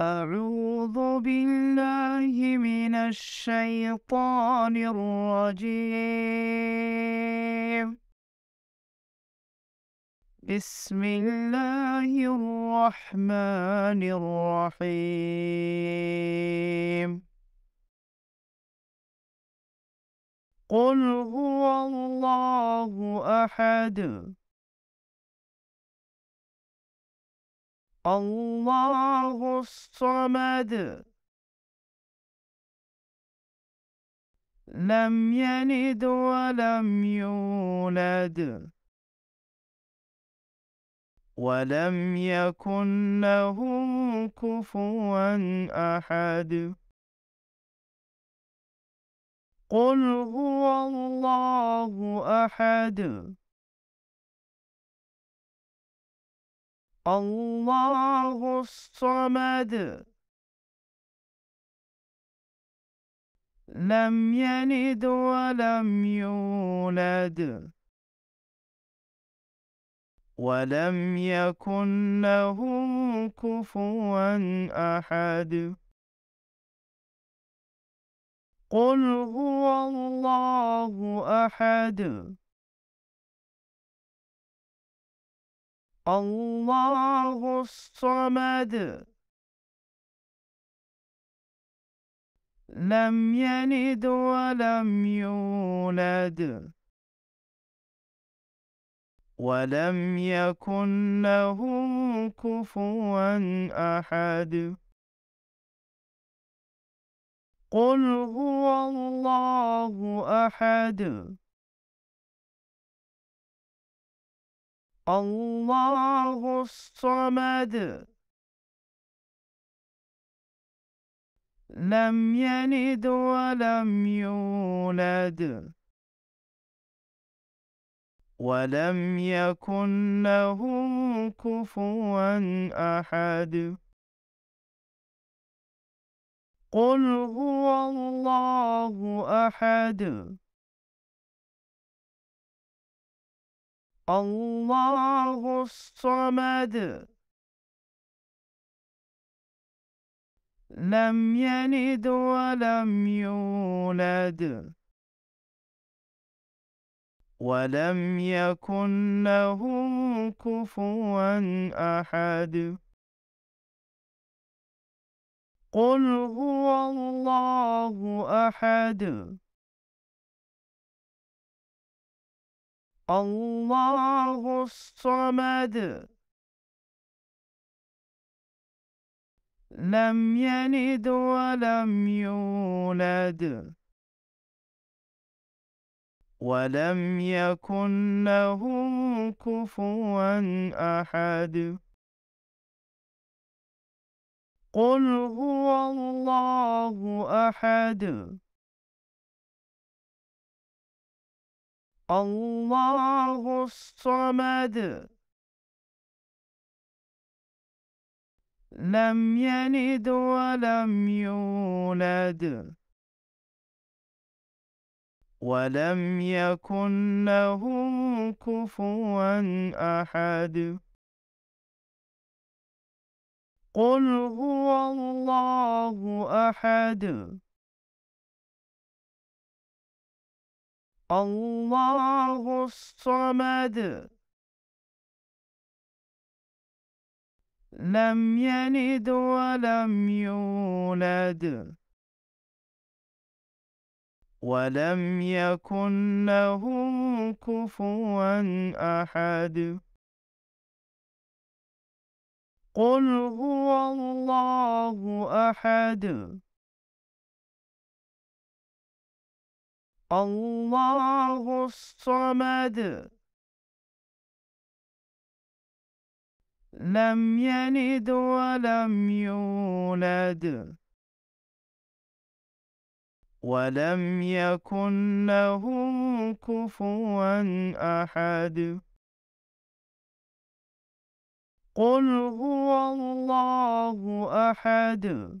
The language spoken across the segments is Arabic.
أعوذ بالله من الشيطان الرجيم بسم الله الرحمن الرحيم قل هو الله أحد الله الصمد لم يلد ولم يولد ولم يكن له كفوا احد قل هو الله احد الله الصمد لم يلد ولم يولد ولم يكن له كفوا احد قل هو الله احد الله الصمد لم يلد ولم يولد ولم يكن له كفوا احد قل هو الله احد الله الصمد لم يلد ولم يولد ولم يكن له كفوا احد قل هو الله احد الله الصمد لم يلد ولم يولد ولم يكن له كفوا احد قل هو الله احد الله الصمد لم يلد ولم يولد ولم يكن له كفوا احد قل هو الله احد الله الصمد لم يلد ولم يولد ولم يكن له كفوا احد قل هو الله احد الله الصمد لم يلد ولم يولد ولم يكن له كفوا احد قل هو الله احد الله الصمد لم يلد ولم يولد ولم يكن له كفوا أحد قل هو الله أحد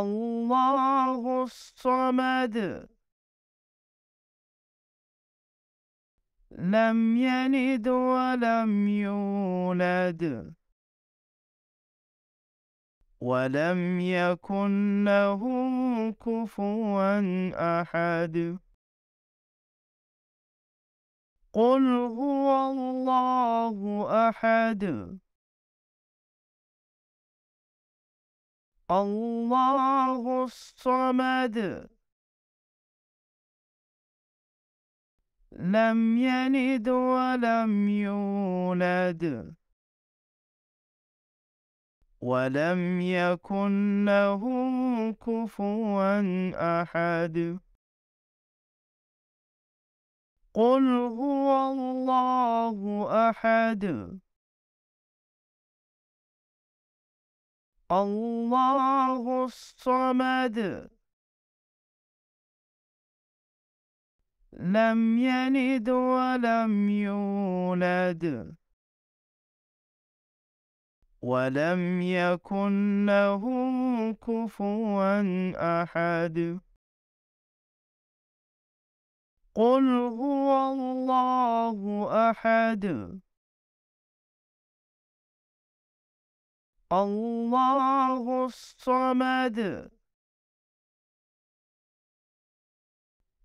الله الصمد لم يلد ولم يولد ولم يكن له كفوا احد قل هو الله احد الله الصمد لم يلد ولم يولد ولم يكن له كفوا احد قل هو الله احد الله الصمد لم يلد ولم يولد ولم يكن له كفوا احد قل هو الله احد الله الصمد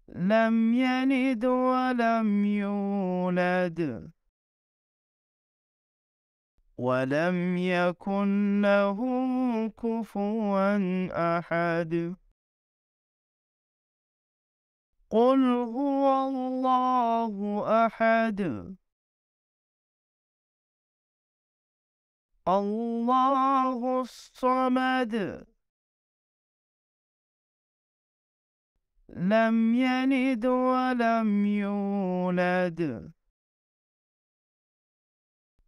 لم يلد ولم يولد ولم يكن له كفوا احد قل هو الله احد الله الصمد لم يلد ولم يولد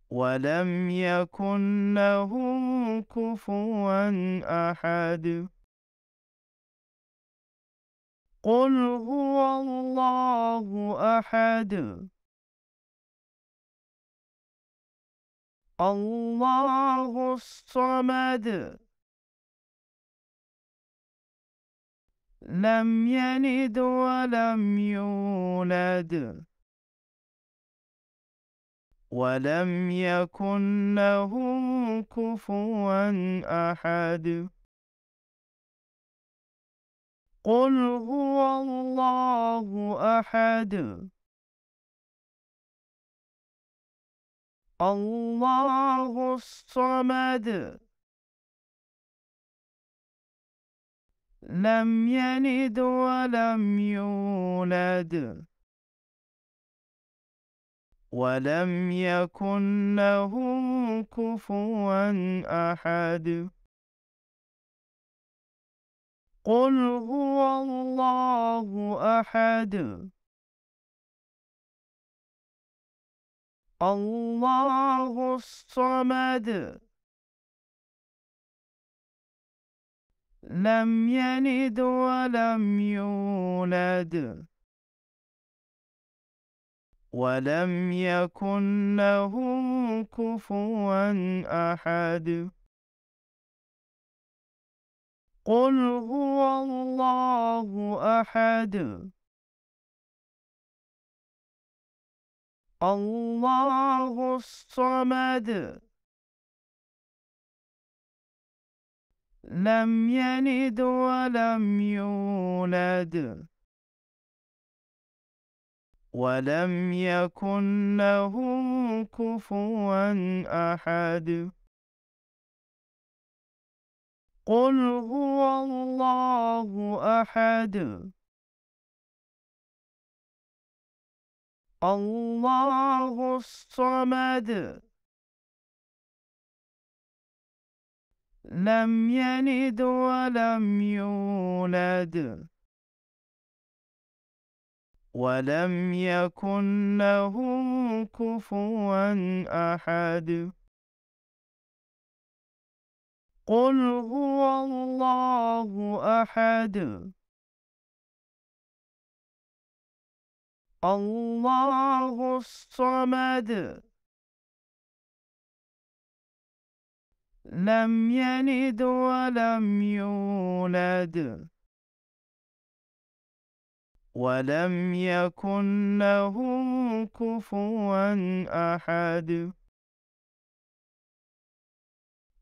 ولم يكن له كفوا احد قل هو الله احد الله الصمد لم يلد ولم يولد ولم يكن له كفوا احد قل هو الله احد الله الصمد لم يلد ولم يولد ولم يكن له كفوا احد قل هو الله احد الله الصمد لم يلد ولم يولد ولم يكن له كفوا احد قل هو الله احد الله الصمد لم يلد ولم يولد ولم يكن له كفوا احد قل هو الله احد الله الصمد لم يلد ولم يولد ولم يكن له كفوا احد قل هو الله احد الله الصمد لم يلد ولم يولد ولم يكن له كفوا احد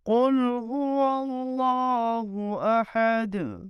قل هو الله احد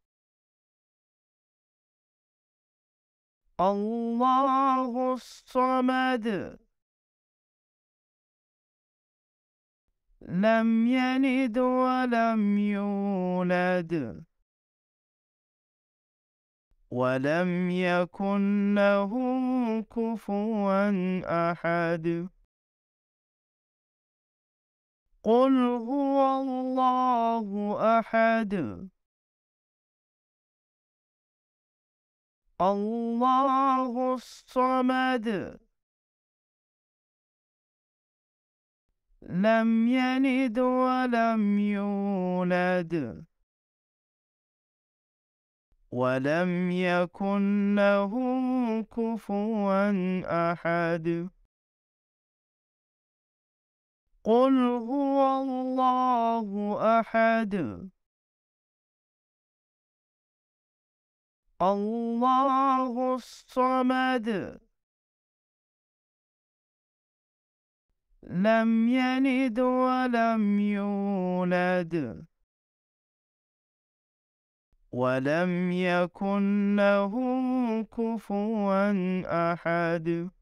الله الصمد لم يلد ولم يولد ولم يكن له كفوا احد قل هو الله احد الله الصمد لم يلد ولم يولد ولم يكن له كفوا احد قل هو الله احد الله الصمد لم يلد ولم يولد ولم يكن له كفوا أحد